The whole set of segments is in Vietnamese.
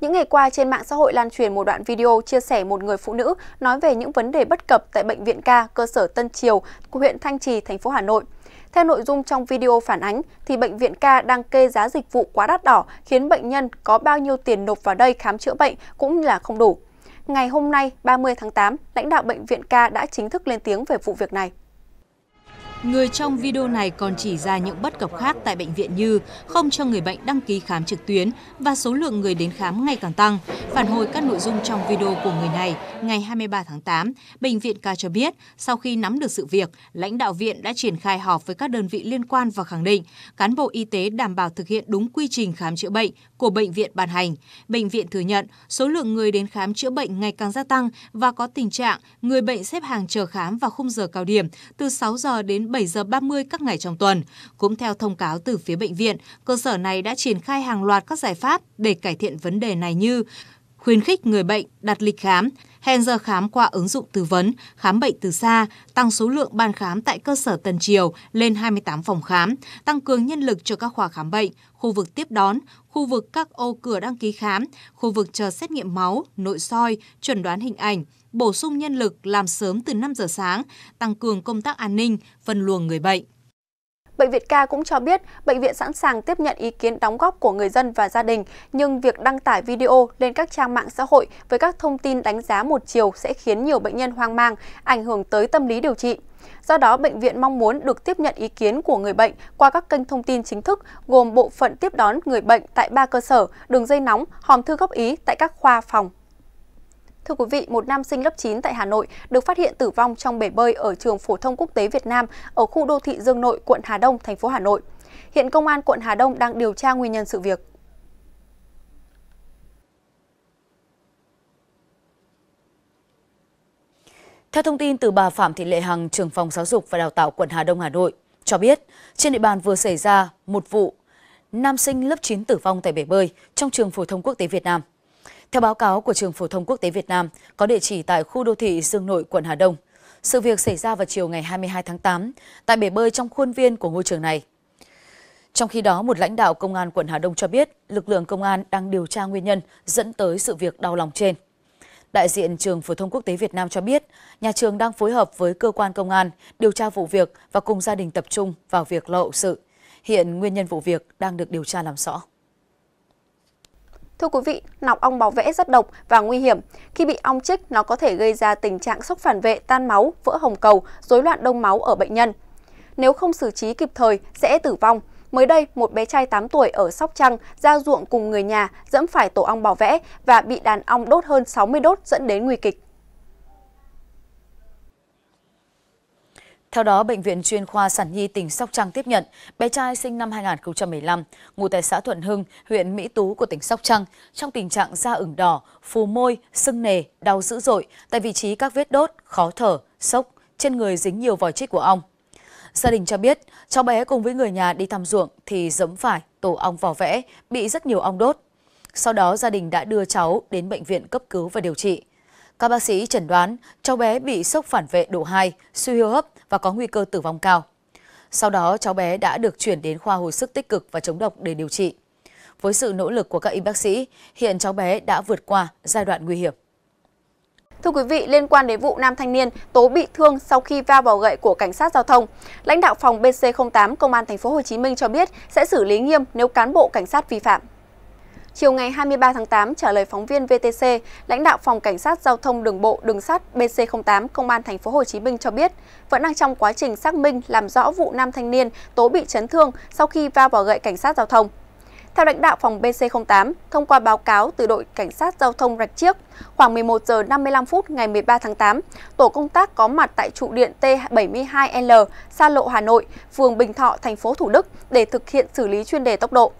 Những ngày qua trên mạng xã hội lan truyền một đoạn video chia sẻ một người phụ nữ nói về những vấn đề bất cập tại bệnh viện ca cơ sở Tân Triều của huyện Thanh Trì, thành phố Hà Nội. Theo nội dung trong video phản ánh thì bệnh viện ca đang kê giá dịch vụ quá đắt đỏ khiến bệnh nhân có bao nhiêu tiền nộp vào đây khám chữa bệnh cũng là không đủ. Ngày hôm nay, 30 tháng 8, lãnh đạo bệnh viện ca đã chính thức lên tiếng về vụ việc này. Người trong video này còn chỉ ra những bất cập khác tại bệnh viện như không cho người bệnh đăng ký khám trực tuyến và số lượng người đến khám ngày càng tăng. Phản hồi các nội dung trong video của người này, ngày 23 tháng 8, Bệnh viện ca cho biết sau khi nắm được sự việc, lãnh đạo viện đã triển khai họp với các đơn vị liên quan và khẳng định cán bộ y tế đảm bảo thực hiện đúng quy trình khám chữa bệnh của bệnh viện ban hành. Bệnh viện thừa nhận số lượng người đến khám chữa bệnh ngày càng gia tăng và có tình trạng người bệnh xếp hàng chờ khám vào khung giờ cao điểm từ 6 giờ đến đến 7 giờ 30 các ngày trong tuần. Cũng theo thông cáo từ phía bệnh viện, cơ sở này đã triển khai hàng loạt các giải pháp để cải thiện vấn đề này như khuyến khích người bệnh đặt lịch khám, hẹn giờ khám qua ứng dụng tư vấn, khám bệnh từ xa, tăng số lượng ban khám tại cơ sở Tân Triều lên 28 phòng khám, tăng cường nhân lực cho các khoa khám bệnh, khu vực tiếp đón, khu vực các ô cửa đăng ký khám, khu vực chờ xét nghiệm máu, nội soi, chuẩn đoán hình ảnh, bổ sung nhân lực làm sớm từ 5 giờ sáng, tăng cường công tác an ninh, phân luồng người bệnh. Bệnh viện ca cũng cho biết bệnh viện sẵn sàng tiếp nhận ý kiến đóng góp của người dân và gia đình, nhưng việc đăng tải video lên các trang mạng xã hội với các thông tin đánh giá một chiều sẽ khiến nhiều bệnh nhân hoang mang, ảnh hưởng tới tâm lý điều trị. Do đó, bệnh viện mong muốn được tiếp nhận ý kiến của người bệnh qua các kênh thông tin chính thức gồm bộ phận tiếp đón người bệnh tại ba cơ sở, đường dây nóng, hòm thư góp ý tại các khoa phòng Thưa quý vị, một nam sinh lớp 9 tại Hà Nội được phát hiện tử vong trong bể bơi ở trường phổ thông quốc tế Việt Nam ở khu đô thị Dương Nội, quận Hà Đông, thành phố Hà Nội. Hiện công an quận Hà Đông đang điều tra nguyên nhân sự việc. Theo thông tin từ bà Phạm Thị Lệ Hằng, trưởng phòng giáo dục và đào tạo quận Hà Đông, Hà Nội, cho biết trên địa bàn vừa xảy ra một vụ nam sinh lớp 9 tử vong tại bể bơi trong trường phổ thông quốc tế Việt Nam. Theo báo cáo của Trường Phổ thông Quốc tế Việt Nam, có địa chỉ tại khu đô thị Dương Nội, quận Hà Đông. Sự việc xảy ra vào chiều ngày 22 tháng 8 tại bể bơi trong khuôn viên của ngôi trường này. Trong khi đó, một lãnh đạo công an quận Hà Đông cho biết lực lượng công an đang điều tra nguyên nhân dẫn tới sự việc đau lòng trên. Đại diện Trường Phổ thông Quốc tế Việt Nam cho biết, nhà trường đang phối hợp với cơ quan công an điều tra vụ việc và cùng gia đình tập trung vào việc lộ sự. Hiện nguyên nhân vụ việc đang được điều tra làm rõ. Thưa quý vị, nọc ong bảo vệ rất độc và nguy hiểm. Khi bị ong chích, nó có thể gây ra tình trạng sốc phản vệ, tan máu, vỡ hồng cầu, rối loạn đông máu ở bệnh nhân. Nếu không xử trí kịp thời, sẽ tử vong. Mới đây, một bé trai 8 tuổi ở Sóc Trăng ra ruộng cùng người nhà dẫm phải tổ ong bảo vệ và bị đàn ong đốt hơn 60 đốt dẫn đến nguy kịch. Theo đó, Bệnh viện chuyên khoa Sản Nhi tỉnh Sóc Trăng tiếp nhận bé trai sinh năm 2015, ngụ tại xã Thuận Hưng, huyện Mỹ Tú của tỉnh Sóc Trăng, trong tình trạng da ửng đỏ, phù môi, sưng nề, đau dữ dội, tại vị trí các vết đốt, khó thở, sốc, trên người dính nhiều vòi chích của ong. Gia đình cho biết, cháu bé cùng với người nhà đi thăm ruộng thì giẫm phải tổ ong vỏ vẽ, bị rất nhiều ong đốt. Sau đó gia đình đã đưa cháu đến bệnh viện cấp cứu và điều trị. Các bác sĩ chẩn đoán cháu bé bị sốc phản vệ độ 2, suy hô hấp, và có nguy cơ tử vong cao. Sau đó, cháu bé đã được chuyển đến khoa hồi sức tích cực và chống độc để điều trị. Với sự nỗ lực của các y bác sĩ, hiện cháu bé đã vượt qua giai đoạn nguy hiểm. Thưa quý vị, liên quan đến vụ nam thanh niên tố bị thương sau khi va vào gậy của cảnh sát giao thông, lãnh đạo phòng BC08 Công an thành phố Hồ Chí Minh cho biết sẽ xử lý nghiêm nếu cán bộ cảnh sát vi phạm. Chiều ngày 23 tháng 8 trả lời phóng viên VTC, lãnh đạo phòng cảnh sát giao thông đường bộ đường sắt BC08 công an thành phố Hồ Chí Minh cho biết, vẫn đang trong quá trình xác minh làm rõ vụ nam thanh niên tố bị chấn thương sau khi va vào gậy cảnh sát giao thông. Theo lãnh đạo phòng BC08, thông qua báo cáo từ đội cảnh sát giao thông Rạch Chiếc, khoảng 11 giờ 55 phút ngày 13 tháng 8, tổ công tác có mặt tại trụ điện T72L, xa lộ Hà Nội, phường Bình Thọ, thành phố Thủ Đức để thực hiện xử lý chuyên đề tốc độ.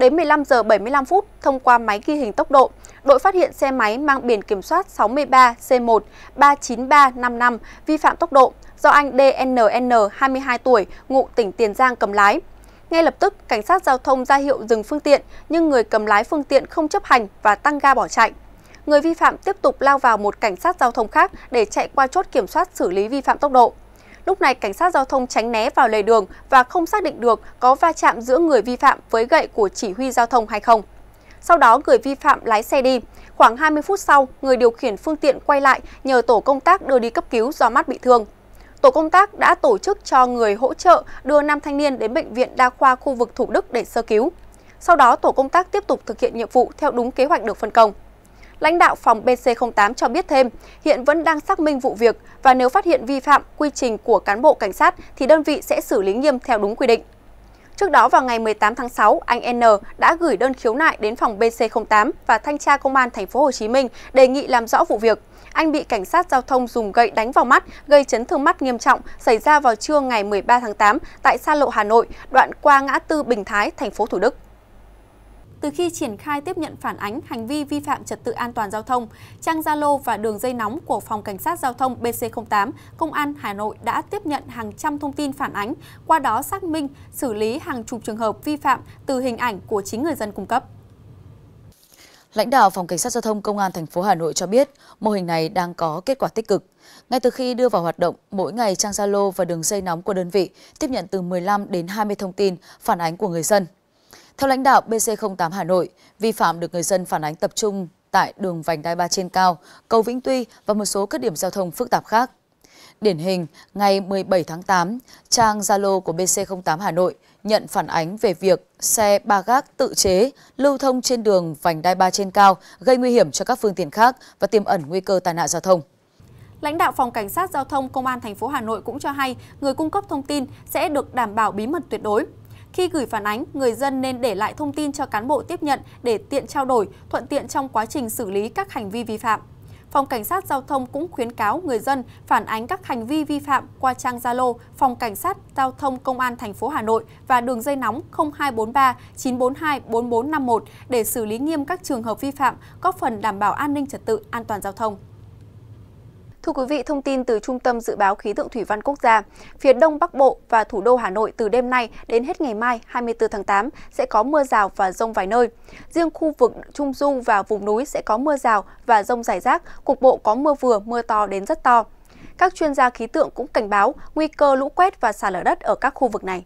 Đến 15 giờ 75 phút, thông qua máy ghi hình tốc độ, đội phát hiện xe máy mang biển kiểm soát 63C1 39355 vi phạm tốc độ do anh DNN 22 tuổi, ngụ tỉnh Tiền Giang cầm lái. Ngay lập tức, cảnh sát giao thông ra hiệu dừng phương tiện, nhưng người cầm lái phương tiện không chấp hành và tăng ga bỏ chạy. Người vi phạm tiếp tục lao vào một cảnh sát giao thông khác để chạy qua chốt kiểm soát xử lý vi phạm tốc độ. Lúc này, cảnh sát giao thông tránh né vào lề đường và không xác định được có va chạm giữa người vi phạm với gậy của chỉ huy giao thông hay không. Sau đó, người vi phạm lái xe đi. Khoảng 20 phút sau, người điều khiển phương tiện quay lại nhờ tổ công tác đưa đi cấp cứu do mắt bị thương. Tổ công tác đã tổ chức cho người hỗ trợ đưa nam thanh niên đến Bệnh viện Đa khoa khu vực Thủ Đức để sơ cứu. Sau đó, tổ công tác tiếp tục thực hiện nhiệm vụ theo đúng kế hoạch được phân công. Lãnh đạo phòng BC08 cho biết thêm, hiện vẫn đang xác minh vụ việc và nếu phát hiện vi phạm quy trình của cán bộ cảnh sát thì đơn vị sẽ xử lý nghiêm theo đúng quy định. Trước đó vào ngày 18 tháng 6, anh N đã gửi đơn khiếu nại đến phòng BC08 và thanh tra công an thành phố Hồ Chí Minh đề nghị làm rõ vụ việc. Anh bị cảnh sát giao thông dùng gậy đánh vào mắt, gây chấn thương mắt nghiêm trọng xảy ra vào trưa ngày 13 tháng 8 tại xa lộ Hà Nội, đoạn qua ngã tư Bình Thái, thành phố Thủ Đức từ khi triển khai tiếp nhận phản ánh hành vi vi phạm trật tự an toàn giao thông, trang Zalo và đường dây nóng của Phòng Cảnh sát Giao thông BC08, Công an Hà Nội đã tiếp nhận hàng trăm thông tin phản ánh, qua đó xác minh, xử lý hàng chục trường hợp vi phạm từ hình ảnh của chính người dân cung cấp. Lãnh đạo Phòng Cảnh sát Giao thông Công an thành phố Hà Nội cho biết, mô hình này đang có kết quả tích cực. Ngay từ khi đưa vào hoạt động, mỗi ngày trang Zalo và đường dây nóng của đơn vị tiếp nhận từ 15 đến 20 thông tin phản ánh của người dân. Theo lãnh đạo BC08 Hà Nội, vi phạm được người dân phản ánh tập trung tại đường vành đai 3 trên cao, cầu Vĩnh Tuy và một số các điểm giao thông phức tạp khác. Điển hình, ngày 17 tháng 8, trang Zalo của BC08 Hà Nội nhận phản ánh về việc xe ba gác tự chế lưu thông trên đường vành đai 3 trên cao gây nguy hiểm cho các phương tiện khác và tiềm ẩn nguy cơ tai nạn giao thông. Lãnh đạo phòng cảnh sát giao thông công an thành phố Hà Nội cũng cho hay, người cung cấp thông tin sẽ được đảm bảo bí mật tuyệt đối. Khi gửi phản ánh, người dân nên để lại thông tin cho cán bộ tiếp nhận để tiện trao đổi, thuận tiện trong quá trình xử lý các hành vi vi phạm. Phòng Cảnh sát Giao thông cũng khuyến cáo người dân phản ánh các hành vi vi phạm qua trang Zalo Phòng Cảnh sát Giao thông Công an thành phố Hà Nội và đường dây nóng 0243 942 4451 để xử lý nghiêm các trường hợp vi phạm, góp phần đảm bảo an ninh trật tự, an toàn giao thông. Thưa quý vị, thông tin từ Trung tâm Dự báo Khí tượng Thủy văn Quốc gia, phía Đông Bắc Bộ và thủ đô Hà Nội từ đêm nay đến hết ngày mai 24 tháng 8 sẽ có mưa rào và rông vài nơi. Riêng khu vực Trung Du và vùng núi sẽ có mưa rào và rông rải rác, cục bộ có mưa vừa, mưa to đến rất to. Các chuyên gia khí tượng cũng cảnh báo nguy cơ lũ quét và sạt lở đất ở các khu vực này.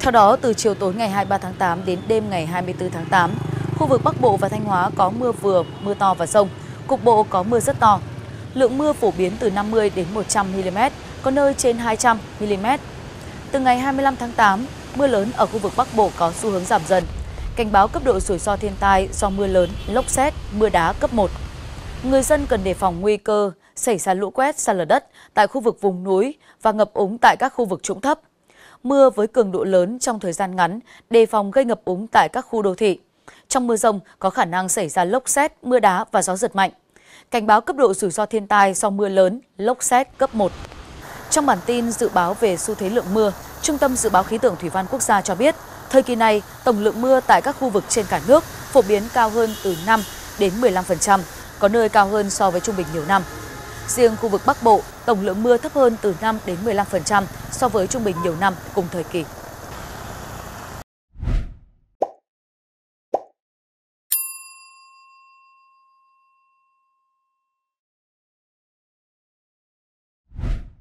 Theo đó, từ chiều tối ngày 23 tháng 8 đến đêm ngày 24 tháng 8, Khu vực Bắc Bộ và Thanh Hóa có mưa vừa, mưa to và rông. Cục bộ có mưa rất to. Lượng mưa phổ biến từ 50 đến 100 mm, có nơi trên 200 mm. Từ ngày 25 tháng 8, mưa lớn ở khu vực Bắc Bộ có xu hướng giảm dần. Cảnh báo cấp độ rủi ro thiên tai do mưa lớn, lốc xét, mưa đá cấp 1. Người dân cần đề phòng nguy cơ xảy ra lũ quét, sạt lở đất tại khu vực vùng núi và ngập úng tại các khu vực trũng thấp. Mưa với cường độ lớn trong thời gian ngắn, đề phòng gây ngập úng tại các khu đô thị. Trong mưa rông có khả năng xảy ra lốc xét, mưa đá và gió giật mạnh. Cảnh báo cấp độ rủi ro thiên tai do mưa lớn, lốc xét cấp 1. Trong bản tin dự báo về xu thế lượng mưa, Trung tâm Dự báo Khí tượng Thủy văn Quốc gia cho biết, thời kỳ này, tổng lượng mưa tại các khu vực trên cả nước phổ biến cao hơn từ 5 đến 15%, có nơi cao hơn so với trung bình nhiều năm. Riêng khu vực Bắc Bộ, tổng lượng mưa thấp hơn từ 5 đến 15% so với trung bình nhiều năm cùng thời kỳ.